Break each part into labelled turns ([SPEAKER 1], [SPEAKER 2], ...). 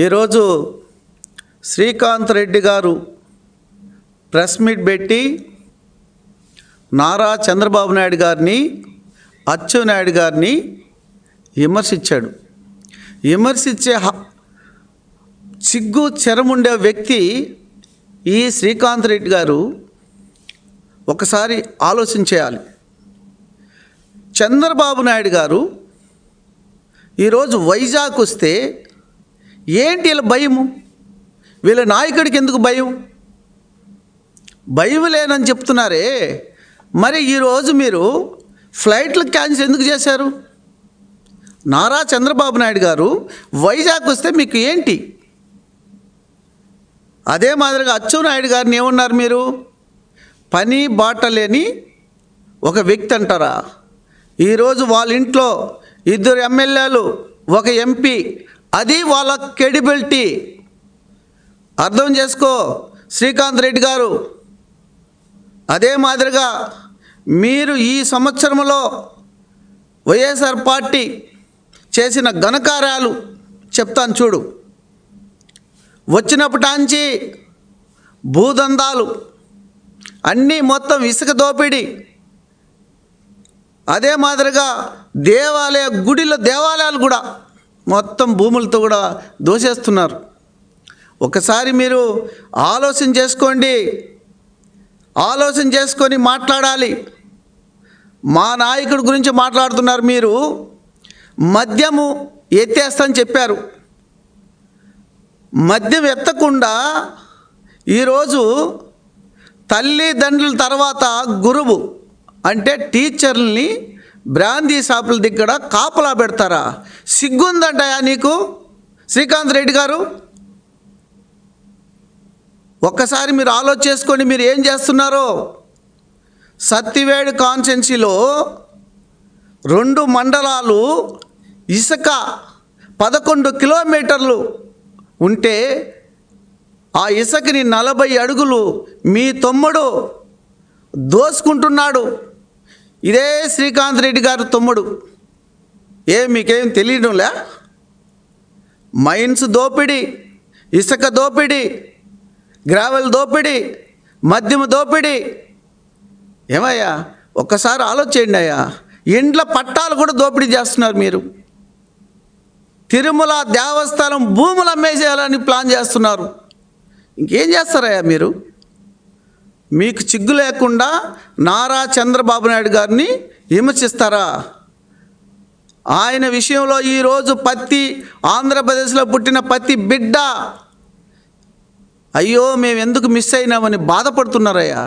[SPEAKER 1] ఈరోజు శ్రీకాంత్ రెడ్డి గారు press meet పెట్టి నారా చంద్రబాబు నాయుడు గారిని అచ్చెన్నాయుడు గారిని విమర్శించాడు విమర్శించే సిగ్గు చెరముండే వ్యక్తి ఈ శ్రీకాంత్ రెడ్డి గారు ఒకసారి ఆలోచన చేయాలి చంద్రబాబు నాయుడు గారు ఈరోజు వైజాగ్ వస్తే ఏంటి వీళ్ళ భయము వీళ్ళ నాయకుడికి ఎందుకు భయం భయం లేనని చెప్తున్నారే మరి ఈరోజు మీరు ఫ్లైట్లు క్యాన్సిల్ ఎందుకు చేశారు నారా చంద్రబాబు నాయుడు గారు వైజాగ్ వస్తే మీకు ఏంటి అదే మాదిరిగా నాయుడు గారిని ఏమన్నారు మీరు పని బాట లేని ఒక వ్యక్తి అంటారా ఈరోజు వాళ్ళ ఇంట్లో ఇద్దరు ఎమ్మెల్యేలు ఒక ఎంపీ అది వాళ్ళ క్రెడిబిలిటీ అర్థం చేసుకో శ్రీకాంత్ రెడ్డి గారు అదే మాదిరిగా మీరు ఈ సంవత్సరంలో వైఎస్ఆర్ పార్టీ చేసిన ఘనకార్యాలు చెప్తాను చూడు వచ్చినప్పటాంచి భూదందాలు అన్నీ మొత్తం ఇసుక దోపిడి అదే మాదిరిగా దేవాలయ గుడిలో దేవాలయాలు కూడా మొత్తం భూములతో కూడా దోసేస్తున్నారు ఒకసారి మీరు ఆలోచన చేసుకోండి ఆలోచన చేసుకొని మాట్లాడాలి మా నాయకుడి గురించి మాట్లాడుతున్నారు మీరు మద్యము ఎత్తేస్తా చెప్పారు మద్యం ఎత్తకుండా ఈరోజు తల్లిదండ్రుల తర్వాత గురువు అంటే టీచర్ని బ్రాందీ షాపుల దగ్గర కాపలా పెడతారా సిగ్గుందంటాయా నీకు శ్రీకాంత్ రెడ్డి గారు ఒక్కసారి మీరు ఆలోచించుకొని మీరు ఏం చేస్తున్నారో సత్తివేడు కాన్సెన్సీలో రెండు మండలాలు ఇసుక పదకొండు కిలోమీటర్లు ఉంటే ఆ ఇసుకని నలభై అడుగులు మీ తమ్ముడు దోసుకుంటున్నాడు ఇదే శ్రీకాంత్ రెడ్డి గారు తమ్ముడు ఏ మీకేం తెలియడంలే మైన్స్ దోపిడీ ఇసుక దోపిడీ గ్రావెల్ దోపిడీ మద్యం దోపిడి ఏమయ్యా ఒక్కసారి ఆలోచించండి అయ్యా ఇండ్ల పట్టాలు కూడా దోపిడీ చేస్తున్నారు మీరు తిరుమల దేవస్థానం భూములు అమ్మేసేయాలని ప్లాన్ చేస్తున్నారు ఇంకేం చేస్తారయ్యా మీరు మీకు చిగ్గు లేకుండా నారా చంద్రబాబు నాయుడు గారిని విమర్శిస్తారా ఆయన విషయంలో ఈరోజు పత్తి ఆంధ్రప్రదేశ్లో పుట్టిన పత్తి బిడ్డ అయ్యో మేము ఎందుకు మిస్ అయినామని బాధపడుతున్నారయ్యా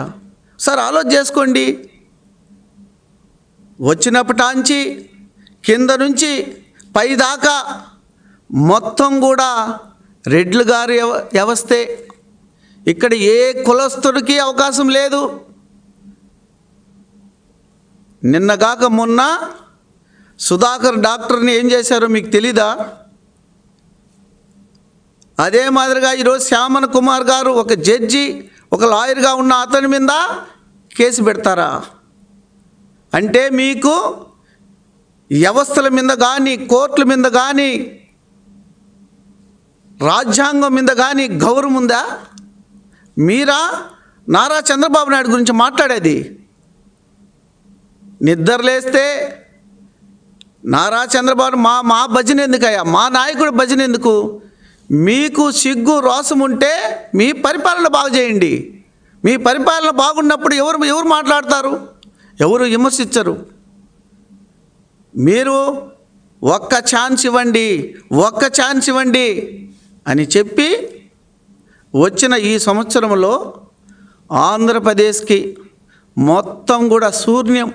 [SPEAKER 1] సార్ ఆలోచన చేసుకోండి వచ్చినప్పటాంచి కింద నుంచి పైదాకా మొత్తం కూడా రెడ్లు గారి వ్యవస్థే ఇక్కడ ఏ కులస్తుడికి అవకాశం లేదు నిన్నగాక మొన్న సుధాకర్ డాక్టర్ని ఏం చేశారో మీకు తెలీదా అదే మాదిరిగా ఈరోజు శ్యామన్ కుమార్ గారు ఒక జడ్జి ఒక లాయర్గా ఉన్న అతని మీద కేసు పెడతారా అంటే మీకు వ్యవస్థల మీద కానీ కోర్టుల మీద కానీ రాజ్యాంగం మీద కానీ గౌరవం ఉందా మీరా నారా చంద్రబాబు నాయుడు గురించి మాట్లాడేది నిద్రలేస్తే నారా చంద్రబాబు మా మా భజన ఎందుకయ్యా మా నాయకుడు భజన ఎందుకు మీకు సిగ్గు రోసం ఉంటే మీ పరిపాలన బాగు చేయండి మీ పరిపాలన బాగున్నప్పుడు ఎవరు ఎవరు మాట్లాడతారు ఎవరు విమర్శించరు మీరు ఒక్క ఛాన్స్ ఇవ్వండి ఒక్క ఛాన్స్ ఇవ్వండి అని చెప్పి వచ్చిన ఈ సంవత్సరంలో ఆంధ్రప్రదేశ్కి మొత్తం కూడా శూన్యం